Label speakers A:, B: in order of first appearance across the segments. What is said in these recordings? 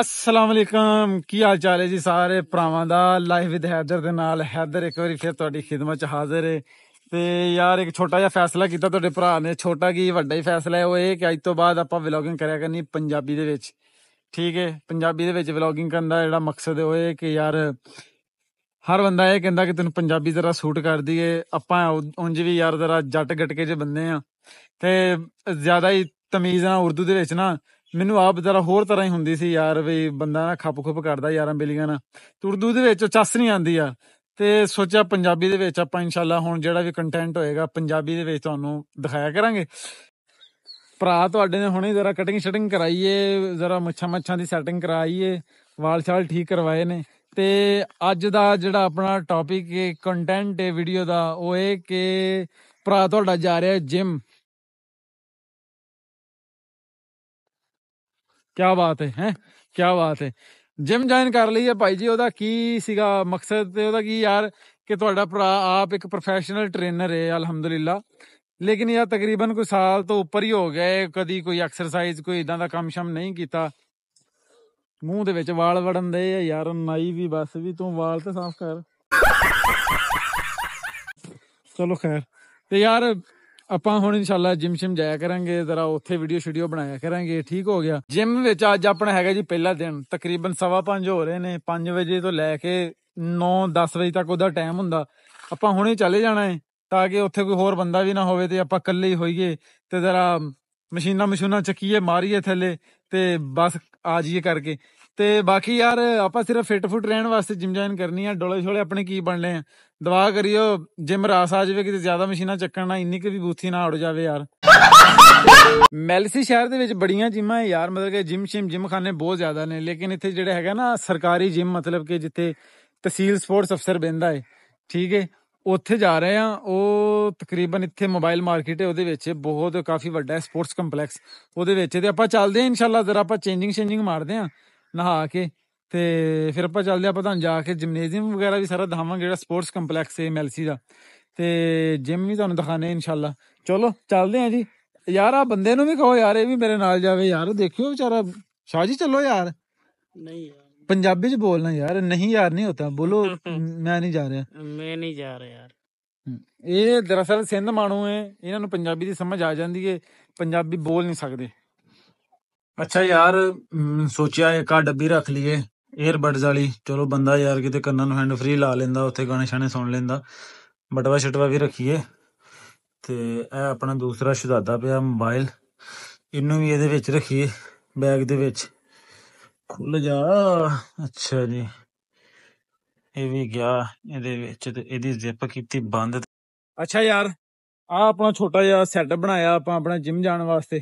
A: ਅਸਲਾਮ ਅਲੈਕਮ ਕੀ ਹਾਲ ਚਾਲ ਹੈ ਜੀ ਸਾਰੇ ਭਰਾਵਾਂ ਦਾ ਲਾਈਵ ਵਿਦ ਹੈਦਰ ਦੇ ਨਾਲ ਹੈਦਰ ਇੱਕ ਵਾਰੀ ਫਿਰ ਤੁਹਾਡੀ ਖਿਦਮਤ ਚ ਹਾਜ਼ਰ ਹੈ ਤੇ ਯਾਰ ਇੱਕ ਛੋਟਾ ਜਿਹਾ ਫੈਸਲਾ ਕੀਤਾ ਤੁਹਾਡੇ ਭਰਾ ਨੇ ਛੋਟਾ ਕੀ ਵੱਡਾ ਹੀ ਫੈਸਲਾ ਹੈ ਉਹ ਇਹ ਕਿ ਅੱਜ ਤੋਂ ਬਾਅਦ ਆਪਾਂ ਵਲੌਗਿੰਗ ਕਰਿਆ ਕਰਨੀ ਪੰਜਾਬੀ ਦੇ ਵਿੱਚ ਠੀਕ ਹੈ ਪੰਜਾਬੀ ਦੇ ਵਿੱਚ ਵਲੌਗਿੰਗ ਕਰਨ ਦਾ ਜਿਹੜਾ ਮਕਸਦ ਹੈ ਉਹ ਇਹ ਕਿ ਯਾਰ ਹਰ ਬੰਦਾ ਇਹ ਕਹਿੰਦਾ ਕਿ ਤੈਨੂੰ ਪੰਜਾਬੀ ਜ਼ਰਾ ਸੂਟ ਕਰਦੀ ਏ ਆਪਾਂ ਉਂਝ ਵੀ ਯਾਰ ਜ਼ਰਾ ਜੱਟ ਗਟਕੇ ਜੇ ਬੰਦੇ ਆ ਤੇ ਜ਼ਿਆਦਾ ਹੀ ਤਮੀਜ਼ ਨਾਲ ਉਰਦੂ ਦੇ ਵਿੱਚ ਨਾ ਮੈਨੂੰ ਆਪ ਜਰਾ ਹੋਰ ਤਰ੍ਹਾਂ ਹੀ ਹੁੰਦੀ ਸੀ ਯਾਰ ਵੀ ਬੰਦਾ ਨਾ ਖੱਪ-ਖੁੱਪ ਕਰਦਾ ਯਾਰਾਂ ਬਿਲੀਆਂ ਨਾ ਤੁਰਦੂ ਦੇ ਵਿੱਚ ਚੱਸ ਨਹੀਂ ਆਂਦੀ ਆ ਤੇ ਸੋਚਿਆ ਪੰਜਾਬੀ ਦੇ ਵਿੱਚ ਆਪਾਂ ਇਨਸ਼ਾਅੱਲਾ ਹੁਣ ਜਿਹੜਾ ਵੀ ਕੰਟੈਂਟ ਹੋਏਗਾ ਪੰਜਾਬੀ ਦੇ ਵਿੱਚ ਤੁਹਾਨੂੰ ਦਿਖਾਇਆ ਕਰਾਂਗੇ ਭਰਾ ਤੁਹਾਡੇ ਨੇ ਹੁਣੇ ਜਰਾ ਕਟਿੰਗ ਸ਼ਟਿੰਗ ਕਰਾਈਏ ਜਰਾ ਮੱਛਾਂ ਮੱਛਾਂ ਦੀ ਸੈਟਿੰਗ ਕਰਾਈਏ ਵਾਲ ਛਾਲ ਠੀਕ ਕਰਵਾਏ ਨੇ ਤੇ ਅੱਜ ਦਾ ਜਿਹੜਾ ਆਪਣਾ ਟੌਪਿਕ ਹੈ ਕੰਟੈਂਟ ਹੈ ਵੀਡੀਓ ਦਾ ਉਹ ਹੈ ਕਿ ਭਰਾ ਤੁਹਾਡਾ ਜਾ ਰਿਹਾ ਜਿਮ ਕਿਆ ਬਾਤ ਹੈ ਹੈ ਕਿਆ ਬਾਤ ਹੈ ਜਿਮ ਜੁਆਇਨ ਕਰ ਲਈ ਹੈ ਭਾਈ ਜੀ ਉਹਦਾ ਕੀ ਸੀਗਾ ਮਕਸਦ ਤੇ ਉਹਦਾ ਕੀ ਯਾਰ ਕਿ ਤੁਹਾਡਾ ਭਰਾ ਆਪ ਇੱਕ ਪ੍ਰੋਫੈਸ਼ਨਲ ਟ੍ਰੇਨਰ ਹੈ ਅਲਹਮਦੁਲਿਲਾ ਲੇਕਿਨ ਇਹ ਤਕਰੀਬਨ ਕੋਈ ਸਾਲ ਤੋਂ ਉੱਪਰ ਹੀ ਹੋ ਗਏ ਕਦੀ ਕੋਈ ਐਕਸਰਸਾਈਜ਼ ਕੋਈ ਇਦਾਂ ਦਾ ਕੰਮ ਸ਼ਮ ਨਹੀਂ ਕੀਤਾ ਮੂੰਹ ਦੇ ਵਿੱਚ ਵਾਲ ਵੜਨ ਦੇ ਆ ਯਾਰ ਨਾਈ ਵੀ ਬਸ ਵੀ ਤੂੰ ਵਾਲ ਤੇ ਸਾਫ਼ ਕਰ ਚਲੋ ਖੈਰ ਤੇ ਯਾਰ ਆਪਾਂ ਹੁਣ ਇਨਸ਼ਾਅੱਲਾ ਜਿਮ ਸ਼ਿਮ ਜਾਇਆ ਕਰਾਂਗੇ ਜ਼ਰਾ ਉੱਥੇ ਵੀਡੀਓ ਸ਼ੀਡੀਓ ਬਣਾਇਆ ਕਰਾਂਗੇ ਠੀਕ ਹੋ ਗਿਆ ਜਿਮ ਵਿੱਚ ਅੱਜ ਆਪਣਾ ਹੈਗਾ ਜੀ ਪਹਿਲਾ ਦਿਨ ਤਕਰੀਬਨ 5:30 ਹੋ ਰਹੇ ਨੇ 5 ਵਜੇ ਤੋਂ ਲੈ ਕੇ 9-10 ਵਜੇ ਤੱਕ ਉਹਦਾ ਟਾਈਮ ਹੁੰਦਾ ਆਪਾਂ ਹੁਣੇ ਚਲੇ ਜਾਣਾ ਹੈ ਤਾਂ ਕਿ ਉੱਥੇ ਕੋਈ ਹੋਰ ਬੰਦਾ ਵੀ ਨਾ ਹੋਵੇ ਤੇ ਆਪਾਂ ਇਕੱਲੇ ਹੀ ਹੋਈਏ ਤੇ ਜ਼ਰਾ ਮਸ਼ੀਨਾਂ ਮਸ਼ੂਨਾਂ ਚੱਕੀਏ ਮਾਰੀਏ ਥੱਲੇ ਤੇ ਬਸ ਆ ਜਾਈਏ ਕਰਕੇ ਤੇ ਬਾਕੀ ਯਾਰ ਆਪਾਂ ਸਿਰਫ ਫਿਟ ਫੁੱਟ ਰਹਿਣ ਵਾਸਤੇ ਜਿਮ ਜੁਆਇਨ ਕਰਨੀ ਆ ਡੋਲੇ ਛੋਲੇ ਆਪਣੇ ਕੀ ਬਣਨੇ ਆ ਦਵਾ ਕਰਿਓ ਜਿਮ ਰਾਸ ਆ ਜਾਵੇ ਕਿਤੇ ਜ਼ਿਆਦਾ ਮਸ਼ੀਨਾਂ ਚੱਕਣ ਨਾ ਇੰਨੀ ਕਿ ਵੀ ਬੂਥੀ ਨਾ ਉੜ ਜਾਵੇ ਯਾਰ ਮੈਲਸੀ ਸ਼ਹਿਰ ਦੇ ਵਿੱਚ ਬੜੀਆਂ ਜਿਮਾਂ ਹੈ ਯਾਰ ਮਤਲਬ ਕਿ ਜਿਮ ਸ਼ਿਮ ਜਿਮ ਖਾਨੇ ਬਹੁਤ ਜ਼ਿਆਦਾ ਨੇ ਲੇਕਿਨ ਇੱਥੇ ਜਿਹੜਾ ਹੈਗਾ ਨਾ ਸਰਕਾਰੀ ਜਿਮ ਮਤਲਬ ਕਿ ਜਿੱਥੇ ਤਹਿਸੀਲ ਸਪੋਰਟਸ ਅਫਸਰ ਬੈਂਦਾ ਹੈ ਠੀਕ ਹੈ ਉੱਥੇ ਜਾ ਰਹੇ ਆ ਉਹ ਤਕਰੀਬਨ ਇੱਥੇ ਮੋਬਾਈਲ ਮਾਰਕੀਟ ਹੈ ਉਹਦੇ ਵਿੱਚ ਬਹੁਤ ਕਾਫੀ ਵੱਡਾ ਹੈ ਸਪੋਰਟਸ ਕੰਪਲੈਕਸ ਉਹਦੇ ਵਿੱਚ ਤੇ ਆਪਾਂ ਚੱਲਦੇ ਆ ਇਨਸ਼ਾਅੱਲਾ ਜ਼ਰਾ ਆਪਾਂ ਚੇਂਜਿੰਗ ਚੇਂਜਿੰਗ ਮਾਰਦੇ ਆ ਨਹਾ ਕੇ ਤੇ ਫਿਰ ਆਪਾਂ ਚੱਲਦੇ ਆਪਾਂ ਤੁਹਾਨੂੰ ਜਾ ਕੇ ਜਿਮਨੇਜ਼ੀਅਮ ਵਗੈਰਾ ਵੀ ਸਾਰਾ ਦਿਖਾਵਾਂਗੇ ਜਿਹੜਾ ਸਪੋਰਟਸ ਕੰਪਲੈਕਸ ਹੈ ਐਮਐਲਸੀ ਦਾ ਤੇ ਜਿਮ ਵੀ ਤੁਹਾਨੂੰ ਦਿਖਾਣੇ ਇਨਸ਼ਾਅੱਲਾ ਚਲੋ ਚੱਲਦੇ ਆਂ ਜੀ ਯਾਰ ਆ ਬੰਦੇ ਨੂੰ ਵੀ ਕਹੋ ਯਾਰ ਇਹ ਵੀ ਮੇਰੇ ਨਾਲ ਜਾਵੇ ਯਾਰ ਦੇਖਿਓ ਵਿਚਾਰਾ ਸ਼ਾਹ ਜੀ ਚੱਲੋ ਯਾਰ ਨਹੀਂ ਯਾਰ ਪੰਜਾਬੀ ਚ ਬੋਲਣਾ ਯਾਰ ਨਹੀਂ ਯਾਰ ਨਹੀਂ ਹੁੰਦਾ ਬੋਲੋ ਮੈਂ ਨਹੀਂ ਜਾ ਰਿਹਾ ਮੈਂ ਨਹੀਂ ਜਾ ਰਿਹਾ ਯਾਰ ਇਹ ਦਰਅਸਲ ਸਿੰਧ ਮਾਣੂ ਹੈ ਇਹਨਾਂ ਨੂੰ ਪੰਜਾਬੀ ਦੀ ਸਮਝ ਆ ਜਾਂਦੀ ਹੈ ਪੰਜਾਬੀ ਬੋਲ ਨਹੀਂ ਸਕਦੇ ਅੱਛਾ ਯਾਰ ਸੋਚਿਆ ਇੱਕ ਆ ਡੱਬੀ ਰੱਖ ਲਈਏ 에ਅਰਬਡਸ ਵਾਲੀ ਚਲੋ ਬੰਦਾ ਯਾਰ ਕਿਤੇ ਕੰਨਾਂ ਨੂੰ ਹੈਂਡ ਫ੍ਰੀ ਲਾ ਲੈਂਦਾ ਉੱਥੇ ਗਾਣੇ ਛਾਣੇ ਸੁਣ ਲੈਂਦਾ ਬਟਵਾ ਛਟਵਾ ਵੀ ਰੱਖੀਏ ਤੇ ਇਹ ਆਪਣਾ ਦੂਸਰਾ ਸ਼ਹਾਦਾ ਪਿਆ ਮੋਬਾਈਲ ਇਹਨੂੰ ਵੀ ਇਹਦੇ ਵਿੱਚ ਰੱਖੀਏ ਬੈਗ ਦੇ ਵਿੱਚ ਖੁੱਲ ਜਾ ਅੱਛਾ ਜੀ ਇਹ ਵੀ ਗਿਆ ਇਹਦੇ ਵਿੱਚ ਤੇ ਇਹਦੀ ਜ਼ਿਪ ਕੀਤੀ ਬੰਦ ਅੱਛਾ ਯਾਰ ਆ ਆਪਣਾ ਛੋਟਾ ਜਿਹਾ ਸੈਟਅਪ ਬਣਾਇਆ ਆਪਾਂ ਆਪਣਾ ਜਿਮ ਜਾਣ ਵਾਸਤੇ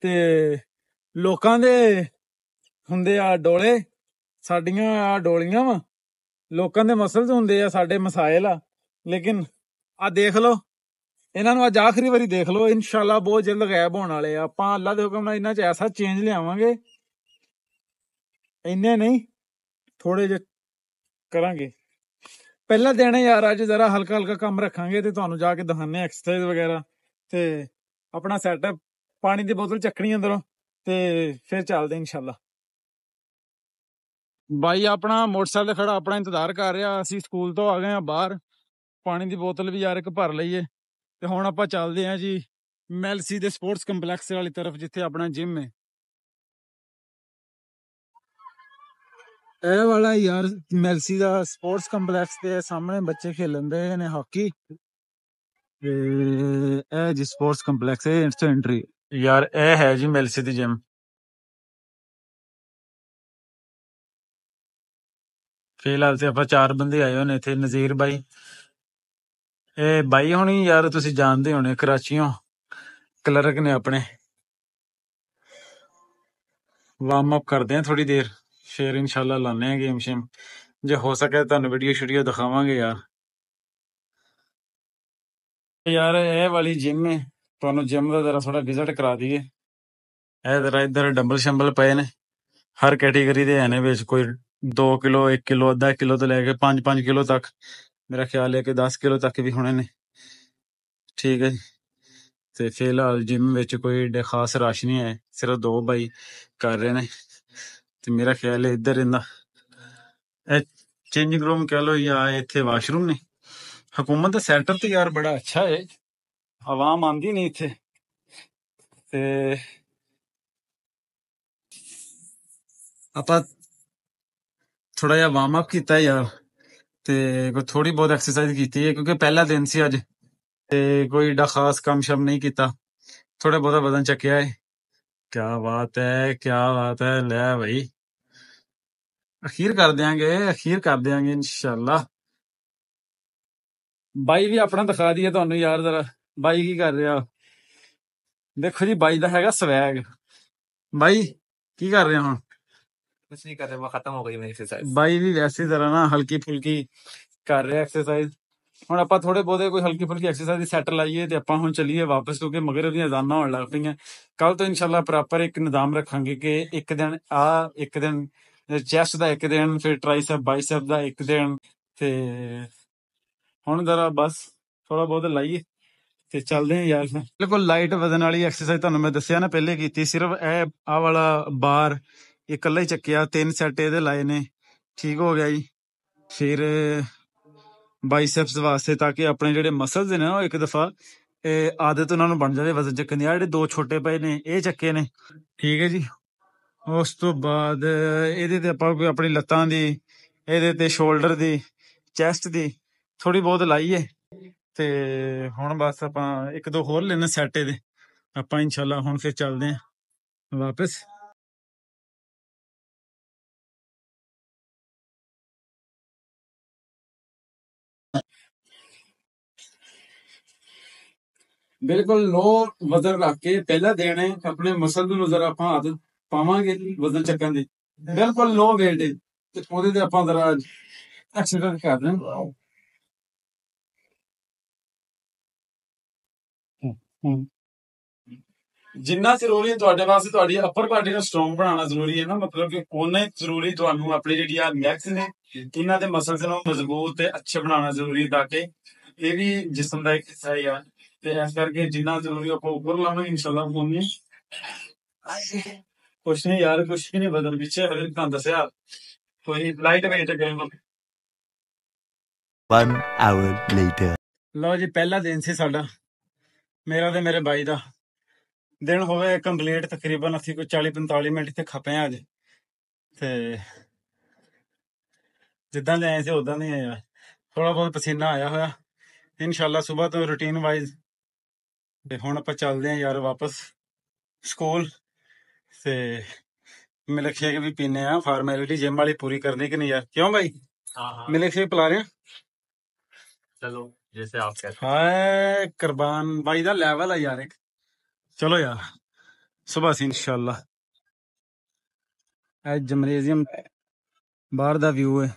A: ਤੇ ਲੋਕਾਂ ਦੇ ਹੁੰਦੇ ਆ ਡੋਲੇ ਸਾਡੀਆਂ ਆ ਡੋਲੀਆਂ ਵਾ ਲੋਕਾਂ ਦੇ ਮਸਲਸ ਹੁੰਦੇ ਆ ਸਾਡੇ ਮਸਾਇਲ ਆ ਲੇਕਿਨ ਆ ਦੇਖ ਲਓ ਇਹਨਾਂ ਨੂੰ ਅੱਜ ਆਖਰੀ ਵਾਰੀ ਦੇਖ ਲਓ ਇਨਸ਼ਾਅੱਲਾ ਬਹੁਤ ਜਲਦ ਗਾਇਬ ਹੋਣ ਵਾਲੇ ਆ ਆਪਾਂ ਅੱਲਾ ਦੇ ਹੁਕਮ ਨਾਲ ਇਹਨਾਂ 'ਚ ਐਸਾ ਚੇਂਜ ਲਿਆਵਾਂਗੇ ਇੰਨੇ ਨਹੀਂ ਥੋੜੇ ਜਿਹਾ ਕਰਾਂਗੇ ਪਹਿਲਾ ਦਿਨ ਯਾਰ ਅੱਜ ਜ਼ਰਾ ਹਲਕਾ ਹਲਕਾ ਕੰਮ ਰੱਖਾਂਗੇ ਤੇ ਤੁਹਾਨੂੰ ਜਾ ਕੇ ਦਿਖਾਣੇ ਐਕਸਰਸਾਈਜ਼ ਵਗੈਰਾ ਤੇ ਆਪਣਾ ਸੈਟਅਪ ਪਾਣੀ ਦੀ ਬੋਤਲ ਚੱਕਣੀ ਅੰਦਰੋਂ ਤੇ ਫਿਰ ਚੱਲਦੇ ਇਨਸ਼ਾਅੱਲਾ ਬਾਈ ਆਪਣਾ ਮੋਟਰਸਾਈਕਲ ਖੜਾ ਆਪਣਾ ਇੰਤਜ਼ਾਰ ਕਰ ਰਿਹਾ ਅਸੀਂ ਸਕੂਲ ਤੋਂ ਆ ਗਏ ਆ ਬਾਹਰ ਪਾਣੀ ਦੀ ਬੋਤਲ ਵੀ ਯਾਰ ਇੱਕ ਭਰ ਲਈਏ ਤੇ ਹੁਣ ਆਪਾਂ ਚੱਲਦੇ ਆ ਜੀ ਮੈਲਸੀ ਦੇ ਸਪੋਰਟਸ ਕੰਪਲੈਕਸ ਵਾਲੀ ਤਰਫ ਜਿੱਥੇ ਆਪਣਾ ਜਿਮ ਹੈ ਇਹ ਵਾਲਾ ਯਾਰ ਮੈਲਸੀ ਦਾ ਸਪੋਰਟਸ ਕੰਪਲੈਕਸ ਦੇ ਸਾਹਮਣੇ ਬੱਚੇ ਦੇ ਨੇ ਹਾਕੀ ਇਹ ਜੀ ਸਪੋਰਟਸ ਕੰਪਲੈਕਸ ਹੈ ਇੰਸਟੈਂਟਰੀ ਯਾਰ ਇਹ ਹੈ ਜੀ ਮਿਲਸੀ ਦੀ ਜਿਮ ਫਿਲਹਾਲ ਤੇ ਆਪਾਂ ਚਾਰ ਬੰਦੇ ਆਏ ਹੋਏ ਨੇ ਇੱਥੇ ਨਜ਼ੀਰ ਬਾਈ ਇਹ ਬਾਈ ਹੋਣੀ ਯਾਰ ਤੁਸੀਂ ਜਾਣਦੇ ਹੋਣੇ ਕਰਾਚੀੋਂ ਕਲਰਕ ਨੇ ਆਪਣੇ ਵਾਰਮ ਅਪ ਕਰਦੇ ਆ ਥੋੜੀ ਦੇਰ ਫੇਰ ਇਨਸ਼ਾਅੱਲਾ ਲਾਣੇ ਆ ਗੇਮ ਸ਼ੇਮ ਜੇ ਹੋ ਸਕੇ ਤੁਹਾਨੂੰ ਵੀਡੀਓ ਸ਼ੂਡੀਓ ਦਿਖਾਵਾਂਗੇ ਯਾਰ ਯਾਰ ਇਹ ਵਾਲੀ ਜਿਮ ਹੈ ਤੁਹਾਨੂੰ ਜਿਮ ਦਾ ਜ਼ਰਾ ਥੋੜਾ ਵਿਜ਼ਿਟ ਕਰਾ ਦਈਏ ਇਹ ਜ਼ਰਾ ਇੱਧਰ ਡੰਬਲ ਸ਼ੰਬਲ ਪਏ ਨੇ ਹਰ ਕੈਟਾਗਰੀ ਦੇ ਨੇ ਵਿੱਚ ਕੋਈ 2 ਕਿਲੋ 1 ਕਿਲੋ 10 ਕਿਲੋ ਤੋਂ ਲੈ ਕੇ 5-5 ਕਿਲੋ ਤੱਕ ਮੇਰਾ ਖਿਆਲ ਹੈ ਕਿ 10 ਕਿਲੋ ਤੱਕ ਵੀ ਹੋਣੇ ਨੇ ਠੀਕ ਹੈ ਜੀ ਤੇ ਫਿਲਹਾਲ ਜਿਮ ਵਿੱਚ ਕੋਈ ਖਾਸ ਰਸ਼ ਨਹੀਂ ਹੈ ਸਿਰਫ ਦੋ ਬਾਈ ਕਰ ਰਹੇ ਨੇ ਤੇ ਮੇਰਾ ਖਿਆਲ ਹੈ ਇੱਧਰ ਇਹਦਾ ਇਹ ਚੇਂਜਿੰਗ ਰੂਮ ਕਹ ਲੋ ਜਾਂ ਇੱਥੇ ਵਾਸ਼ਰੂਮ ਨੇ ਹਕੂਮਤ ਦਾ ਸੈਂਟਰ ਤੇ ਯਾਰ ਬੜਾ ਅੱਛਾ ਹੈ ਆਵਾਮ ਆਂਦੀ ਨਹੀਂ ਇੱਥੇ ਤੇ ਆਪਾਂ ਥੋੜਾ ਜਿਹਾ ਵਾਰਮ ਅਪ ਕੀਤਾ ਯਾਰ ਤੇ ਕੋਈ ਥੋੜੀ ਬਹੁਤ ਐਕਸਰਸਾਈਜ਼ ਕੀਤੀ ਹੈ ਕਿਉਂਕਿ ਪਹਿਲਾ ਦਿਨ ਸੀ ਅੱਜ ਤੇ ਕੋਈ ਡਾ ਖਾਸ ਕੰਮ ਸ਼ਮ ਨਹੀਂ ਕੀਤਾ ਥੋੜਾ ਬਹੁਤਾ ਵਜ਼ਨ ਚੱਕਿਆ ਹੈ ਕੀ ਬਾਤ ਹੈ ਕੀ ਬਾਤ ਹੈ ਲੈ ਭਾਈ ਅਖੀਰ ਕਰ ਦਿਆਂਗੇ ਅਖੀਰ ਕਰ ਦਿਆਂਗੇ ਇਨਸ਼ਾਅੱਲਾ ਬਾਈ ਵੀ ਆਪਣਾ ਦਿਖਾ ਦਈਏ ਤੁਹਾਨੂੰ ਯਾਰ ਜ਼ਰਾ ਬਾਈ ਕੀ ਕਰ ਰਿਹਾ ਦੇਖੋ ਜੀ ਬਾਈ ਦਾ ਹੈਗਾ ਸਵੈਗ ਬਾਈ ਕੀ ਕਰ ਰਿਹਾ ਹੁਣ ਕੁਝ ਨਹੀਂ ਕਰ ਰਿਹਾ ਮੈਂ ਖਤਮ ਹੋ ਗਈ ਮੇਰੀ ਐਕਸਰਸਾਈਜ਼ ਬਾਈ ਵੀ ਵੈਸੇ ਜ਼ਰਾ ਨਾ ਹਲਕੀ ਫੁਲਕੀ ਕਰ ਰਿਹਾ ਐਕਸਰਸਾਈਜ਼ ਹੁਣ ਆਪਾਂ ਥੋੜੇ ਬੋਦੇ ਕੋਈ ਹਲਕੀ ਫੁਲਕੀ ਐਕਸਰਸਾਈਜ਼ ਦੀ ਸੈਟ ਲਾਈਏ ਤੇ ਆਪਾਂ ਹੁਣ ਚੱਲੀਏ ਵਾਪਸ ਕਿਉਂਕਿ ਮਗਰ ਉਹਦੀਆਂ ਜ਼ਾਨਾਂ ਹੋਣ ਲੱਗ ਪਈਆਂ ਕੱਲ ਤੋਂ ਇਨਸ਼ਾਅੱਲਾ ਪ੍ਰੋਪਰ ਇੱਕ ਨਿਦਾਮ ਰੱਖਾਂਗੇ ਕਿ ਇੱਕ ਦਿਨ ਆ ਇੱਕ ਦਿਨ ਚੈਸਟ ਦਾ ਇੱਕ ਦਿਨ ਫਿਰ ਟ੍ਰਾਈਸੈਪ ਬਾਈਸੈਪ ਦਾ ਇੱਕ ਦਿਨ ਤੇ ਹੁਣ ਜ਼ਰਾ ਬਸ ਥੋੜਾ ਬਹੁਤ ਲਾਈਏ ਤੇ ਚੱਲਦੇ ਆ ਯਾਰ ਫਿਰ ਬਿਲਕੁਲ ਲਾਈਟ ਵਜ਼ਨ ਵਾਲੀ ਐਕਸਰਸਾਈਜ਼ ਤੁਹਾਨੂੰ ਮੈਂ ਦੱਸਿਆ ਨਾ ਪਹਿਲੇ ਕੀਤੀ ਸਿਰਫ ਇਹ ਆ ਵਾਲਾ ਬਾਰ ਇਕੱਲਾ ਹੀ ਚੱਕਿਆ ਤਿੰਨ ਸੈੱਟ ਇਹਦੇ ਲਾਏ ਨੇ ਠੀਕ ਹੋ ਗਿਆ ਜੀ ਫਿਰ ਬਾਈਸੈਪਸ ਵਾਸਤੇ ਤਾਂ ਕਿ ਆਪਣੇ ਜਿਹੜੇ ਮਸਲਸ ਨੇ ਨਾ ਉਹ ਇੱਕ ਦਫਾ ਇਹ ਆਦਤ ਉਹਨਾਂ ਨੂੰ ਬਣ ਜਾਵੇ ਵਜ਼ਨ ਚੱਕਣ ਦੀ ਆ ਜਿਹੜੇ ਦੋ ਛੋਟੇ ਪਏ ਨੇ ਇਹ ਚੱਕੇ ਨੇ ਠੀਕ ਹੈ ਜੀ ਉਸ ਤੋਂ ਬਾਅਦ ਇਹਦੇ ਤੇ ਆਪਾਂ ਕੋਈ ਆਪਣੀ ਲੱਤਾਂ ਦੀ ਇਹਦੇ ਤੇ ਸ਼ੋਲਡਰ ਦੀ ਚੈਸਟ ਦੀ ਥੋੜੀ ਬਹੁਤ ਲਾਈਏ ਤੇ ਹੁਣ ਬਸ ਆਪਾਂ ਇੱਕ ਦੋ ਹੋਰ ਲੈਣੇ ਸੈਟੇ ਦੇ ਆਪਾਂ ਇਨਸ਼ਾਅੱਲਾ ਹੁਣ ਫਿਰ ਚੱਲਦੇ ਆਂ ਵਾਪਸ ਬਿਲਕੁਲ ਲੋ ਵਜ਼ਨ ਰੱਖ ਕੇ ਪਹਿਲਾਂ ਦੇਣੇ ਆਪਣੇ ਮਸਲ ਨੂੰ ਜ਼ਰਾ ਆਪਾਂ ਆਦਤ ਪਾਵਾਂਗੇ ਵਜ਼ਨ ਚੱਕਣ ਦੀ ਬਿਲਕੁਲ ਲੋ ਵੇਟ ਤੇ ਉਹਦੇ ਤੇ ਆਪਾਂ ਜ਼ਰਾ ਐਕਸਰਸਾਈਜ਼ ਕਰਦੇ ਹਾਂ
B: ਜਿੰਨਾ ਸਿਰ ਉਹਨੇ ਤੁਹਾਡੇ ਵਾਸਤੇ ਤੁਹਾਡੀ ਅਪਰ ਬਾਡੀ ਨੂੰ
A: ਸਟਰੋਂਗ ਬਣਾਉਣਾ ਜ਼ਰੂਰੀ ਹੈ ਨਾ ਮਤਲਬ ਕਿ ਕੋਨੇ ਜ਼ਰੂਰੀ ਤੁਹਾਨੂੰ ਆਪਣੀ ਜਿਹੜੀ ਆ ਨੈਕਸ ਨੇ ਇਹਨਾਂ ਦੇ ਮਸਲਸ ਨੂੰ ਮਜ਼ਬੂਤ ਤੇ ਅੱਛੇ ਬਣਾਉਣਾ ਜ਼ਰੂਰੀ ਹੈ ਤਾਂ ਕਿ ਇਹ ਵੀ ਜਿਸਮ ਦਾ ਇੱਕ ਹਿੱਸਾ ਹੀ ਆ ਤੇ ਇਸ ਕਰਕੇ ਜਿੰਨਾ ਜ਼ਰੂਰੀ ਆਪਾਂ ਉੱਪਰ ਲਾਉਣਾ ਇਨਸ਼ਾਅੱਲਾ ਹੋਣੀ ਕੁਛ ਨਹੀਂ ਯਾਰ ਕੁਛ ਵੀ ਨਹੀਂ ਬਦਲ ਵਿੱਚ ਹਰ ਇੱਕ ਦੱਸਿਆ ਕੋਈ light weight game 1 hour later ਲਓ ਜੀ ਪਹਿਲਾ ਦਿਨ ਸੀ ਸਾਡਾ ਮੇਰਾ ਤੇ ਮੇਰੇ ਬਾਈ ਦਾ ਦਿਨ ਹੋ ਗਿਆ ਕੰਪਲੀਟ ਤਕਰੀਬਨ ਅਸੀਂ ਕੋਈ 40 45 ਮਿੰਟ ਇੱਥੇ ਖਪੇ ਆ ਅੱਜ ਤੇ ਜਿੱਦਾਂ ਦੇ ਆਏ ਸੀ ਉਦਾਂ ਦੇ ਆਇਆ ਥੋੜਾ ਬਹੁਤ ਪਸੀਨਾ ਆਇਆ ਹੋਇਆ ਇਨਸ਼ਾਅੱਲਾ ਸਵੇਰ ਤੋਂ ਰੁਟੀਨ ਵਾਈਜ਼ ਤੇ ਹੁਣ ਆਪਾਂ ਚੱਲਦੇ ਆ ਯਾਰ ਵਾਪਸ ਸਕੂਲ ਤੇ ਮਿਲਕ ਸ਼ੇਕ ਵੀ ਪੀਨੇ ਆ ਫਾਰਮੈਲਿਟੀ ਜਿਮ ਵਾਲੀ ਪੂਰੀ ਕਰਨੀ ਕਿ ਨਹੀਂ ਯਾਰ ਕਿਉਂ ਭਾਈ ਹਾਂ ਹਾਂ ਮਿਲਖੇ ਸ਼ੇਕ ਰਹੇ ਆ ਚਲੋ जैसे ਆਪ ਕਹਿੰਦੇ हाय ਕੁਰਬਾਨ ਬਾਈ ਦਾ ਲੈਵਲ ਆ ਯਾਰ ਇੱਕ ਚਲੋ ਯਾਰ ਸਵੇਰ ਸੀ ਇਨਸ਼ਾਅੱਲਾ ਐ ਜਮਰੇਜ਼ੀਅਮ ਬਾਹਰ ਦਾ ਵਿਊ ਹੈ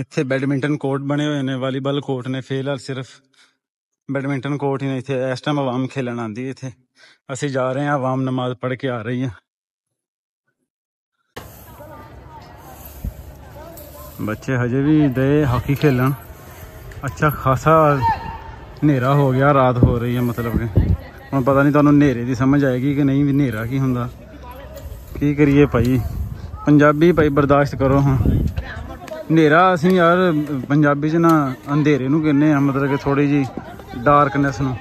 A: ਇੱਥੇ ਬੈਡਮਿੰਟਨ ਕੋਰਟ ਬਣੇ ਹੋਏ ਨੇ ਵਾਲੀਬਾਲ ਕੋਰਟ ਨੇ ਫਿਲਹਾਲ ਸਿਰਫ ਬੈਡਮਿੰਟਨ ਕੋਰਟ ਹੀ ਨੇ ਇੱਥੇ ਇਸ ਟਾਈਮ ਆਵਾਮ ਖੇਲਣ ਆਂਦੀ ਇੱਥੇ ਅਸੀਂ ਜਾ ਰਹੇ ਹਾਂ ਆਵਾਮ ਨਮਾਜ਼ ਪੜ੍ਹ ਕੇ ਆ ਰਹੀ ਹੈ ਬੱਚੇ ਹਜੇ ਵੀ ਦੇ ਹਾਕੀ ਖੇਲਣ ਅੱਛਾ ਖਾਸਾ ਹਨੇਰਾ ਹੋ ਗਿਆ ਰਾਤ ਹੋ ਰਹੀ ਹੈ ਮਤਲਬ ਕਿ ਹੁਣ ਪਤਾ ਨਹੀਂ ਤੁਹਾਨੂੰ ਹਨੇਰੇ ਦੀ ਸਮਝ ਆਏਗੀ ਕਿ ਨਹੀਂ ਵੀ ਹਨੇਰਾ ਕੀ ਹੁੰਦਾ ਕੀ ਕਰੀਏ ਭਾਈ ਪੰਜਾਬੀ ਭਾਈ ਬਰਦਾਸ਼ਤ ਕਰੋ ਹਾਂ ਹਨੇਰਾ ਅਸੀਂ ਯਾਰ ਪੰਜਾਬੀ 'ਚ ਨਾ ਅੰਧੇਰੇ ਨੂੰ ਕਹਿੰਦੇ ਆ ਮਤਲਬ ਕਿ ਥੋੜੀ ਜੀ ਡਾਰਕਨੈਸ ਨੂੰ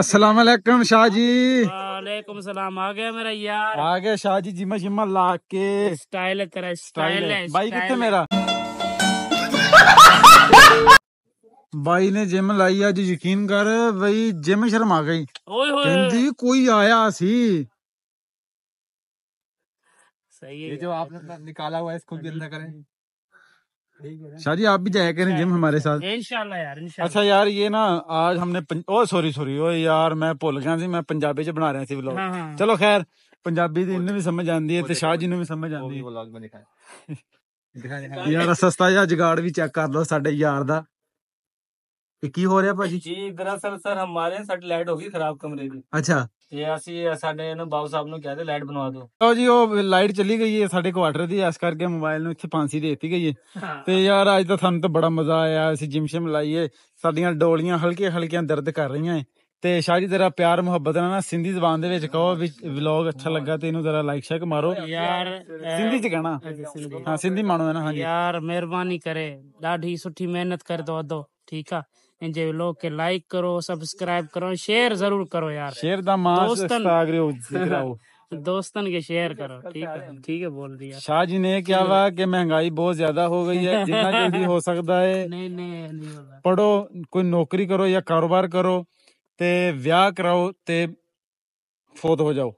A: ਅਸਲਾਮ ਅਲੈਕਮ ਸ਼ਾਹ ਜੀ ਵਾਲੇਕਮ ਸਲਾਮ ਆ ਗਿਆ ਮੇਰਾ ਯਾਰ ਆ ਗਿਆ ਸ਼ਾਹ ਜੀ ਜਿਮਾ जिमा ਲਾ ਕੇ ਸਟਾਈਲ है ਸਟਾਈਲ ਹੈ है ਕਿੱਥੇ ਮੇਰਾ ਬਾਈ ਨੇ ਜਿਮ ਲਾਈ ਅੱਜ ਯਕੀਨ ਕਰ ਬਈ ਜਿਮ ਆ ਗਈ ਓਏ ਹੋਏ ਕਹਿੰਦੀ ਕੋਈ ਆਇਆ ਸੀ ਸਹੀ ਹੈ ਜੋ ਆਪਨੇ आपने ਹੋਇਆ ਇਸ है इसको भी अंदर करें शाह ਜੀ ਆਪ ਵੀ जाया करें ਜਿਮ ਹਮਾਰੇ ਸਾਥ ਇਨਸ਼ਾਅੱਲਾ ਯਾਰ ਇਨਸ਼ਾਅੱਲਾ ਅੱਛਾ ਯਾਰ ਇਹ ਨਾ ਆਜ ਹਮਨੇ ਓ ਸੌਰੀ ਸੌਰੀ ਓ ਯਾਰ ਮੈਂ ਭੁੱਲ ਗਿਆ ਸੀ ਮੈਂ ਪੰਜਾਬੀ ਚ ਬਣਾ ਰਿਹਾ ਸੀ ਵਲੌਗ ਚਲੋ ਖੈਰ ਪੰਜਾਬੀ ਦੀ ਇਹਨੂੰ ਵੀ ਸਮਝ ਆਉਂਦੀ ਹੈ ਤੇ ਸ਼ਾਹ ਜੀ ਨੂੰ ਵੀ ਸਮਝ ਆਉਂਦੀ ਹੈ ਵਲੌਗ ਮੈਂ ਦਿਖਾਇਆ ਯਾਰ ਸਸਤਾ ਜਿਹਾ ਜਗਾੜ ਵੀ ਚੈੱਕ ਕਰ ਲਓ ਸਾਡੇ ਯਾਰ ਦਾ ਇਹ ਕੀ ਹੋ ਰਿਹਾ ਭਾਜੀ ਜੀ ਦਰਅਸਲ ਸਰ ਹਮਾਰੇ ਸੈਟਲਾਈਟ ਲਾਈਟ ਹੋ ਗਈ ਖਰਾਬ ਕਮਰੇ ਦੀ ਅੱਛਾ ਤੇ ਅਸੀਂ ਸਾਡੇ ਇਹਨੂੰ ਬਾਬੂ ਸਾਹਿਬ ਨੂੰ ਕਹਿੰਦੇ ਲਾਈਟ ਬਣਵਾ ਦਿਓ ਲਓ ਜੀ ਉਹ ਲਾਈਟ ਚਲੀ ਗਈ ਹੈ ਸਾਡੇ ਕੁਆਟਰ ਦੀ ਇਸ ਕਰਕੇ ਮੋਬਾਈਲ ਨੂੰ ਇੱਥੇ ਫਾਂਸੀ ਦੇ ਦਿੱਤੀ ਗਈ ਹੈ ਤੇ ਯਾਰ ਅੱਜ ਤਾਂ ਸਾਨੂੰ ਤਾਂ ਬੜਾ ਮਜ਼ਾ ਆਇਆ ਅਸੀਂ ਜਿਮ ਸ਼ਿਮ ਲਾਈਏ ਸਾਡੀਆਂ ਡੋਲੀਆਂ ਹਲਕੇ ਹਲਕੀਆਂ ਦਰਦ ਕਰ ਰਹੀਆਂ ਹੈ ਤੇ ਸ਼ਾਹ ਜੀ ਤੇਰਾ ਪਿਆਰ ਮੁਹੱਬਤ ਨਾਲ ਨਾ ਸਿੰਧੀ ਜ਼ਬਾਨ ਦੇ ਵਿੱਚ ਕਹੋ ਵੀ ਵਲੌਗ ਅੱਛਾ ਲੱਗਾ ਤੇ ਇਹਨੂੰ ਜਰਾ ਲਾਈਕ ਸ਼ੇਅਰ ਮਾਰੋ ਯਾਰ ਸਿੰਧੀ ਚ ਕਹਣਾ ਹਾਂ ਸਿੰਧੀ ਮਾਣੋ ਨਾ ਹਾਂਜੀ ਯਾਰ ਮਿਹਰਬਾਨੀ ਕਰੇ ਦਾਢੀ ਸੁੱਠੀ ਮਿਹਨਤ ਕਰ ਦੋ ਦੋ ਠੀਕ ਆ ਇੰਜੇ ਲੋਕ ਕੇ ਲਾਈਕ ਕਰੋ ਸਬਸਕ੍ਰਾਈਬ ਕਰੋ ਸ਼ੇਅਰ ਜ਼ਰੂਰ ਕਰੋ ਯਾਰ ਸ਼ੇਅਰ ਦਾ ਮਾਸ ਇੰਸਟਾਗ੍ਰਾਮ ਸਿਖਾਓ ਦੋਸਤਾਂ ਕੇ ਸ਼ੇਅਰ ਕਰੋ ਠੀਕ ਹੈ ਠੀਕ ਹੈ ਬੋਲ ਆ ਸ਼ਾਹ ਜੀ ਨੇ ਕਿਹਾ ਵਾ ਕਿ ਮਹਿੰਗਾਈ ਬਹੁਤ ਜ਼ਿਆਦਾ ਹੋ ਗਈ ਹੈ ਜਿੰਨਾ ਜਲਦੀ ਹੋ ਸਕਦਾ ਹੈ ਨਹੀਂ ਨਹੀਂ ਨਹੀਂ ਹੋਣਾ ਪੜੋ ਕੋਈ ਨੌਕਰੀ ਕਰੋ ਜਾਂ ਕਾਰੋਬਾਰ ਕਰੋ ਤੇ ਵਿਆਹ ਕਰਾਓ ਤੇ ਫੋਤ ਹੋ ਜਾਓ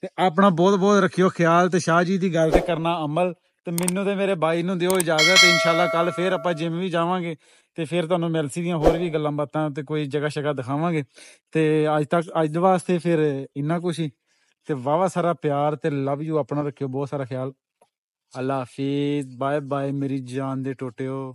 A: ਤੇ ਆਪਣਾ ਬਹੁਤ ਬਹੁਤ ਰੱਖਿਓ ਖਿਆਲ ਤੇ ਸ਼ਾਹ ਜੀ ਦੀ ਗੱਲ ਤੇ ਕਰਨਾ ਅਮਲ ਤੇ ਮੈਨੂੰ ਤੇ ਮੇਰੇ ਬਾਈ ਨੂੰ ਦਿਓ ਇਜਾਜ਼ਤ ਇਨਸ਼ਾਅੱਲਾ ਕੱਲ ਫੇਰ ਆਪਾਂ ਜਿਮ ਵੀ ਜਾਵਾਂਗੇ ਤੇ ਫਿਰ ਤੁਹਾਨੂੰ ਮਿਲਸੀ ਦੀਆਂ ਹੋਰ ਵੀ ਗੱਲਾਂ ਬਾਤਾਂ ਤੇ ਕੋਈ ਜਗ੍ਹਾ ਸ਼ਗਾ ਦਿਖਾਵਾਂਗੇ ਤੇ ਅੱਜ ਤੱਕ ਅੱਜ ਦੇ ਵਾਸਤੇ ਫਿਰ ਇੰਨਾ ਕੁਛ ਹੀ ਤੇ ਵਾਵਾ ਸਾਰਾ ਪਿਆਰ ਤੇ ਲਵ ਯੂ ਆਪਣਾ ਰੱਖਿਓ ਬਹੁਤ ਸਾਰਾ ਖਿਆਲ ਅੱਲਾ ਹਾਫਿਜ਼ ਬਾਏ ਬਾਏ ਮੇਰੀ ਜਾਨ ਦੇ ਟੋਟਿਓ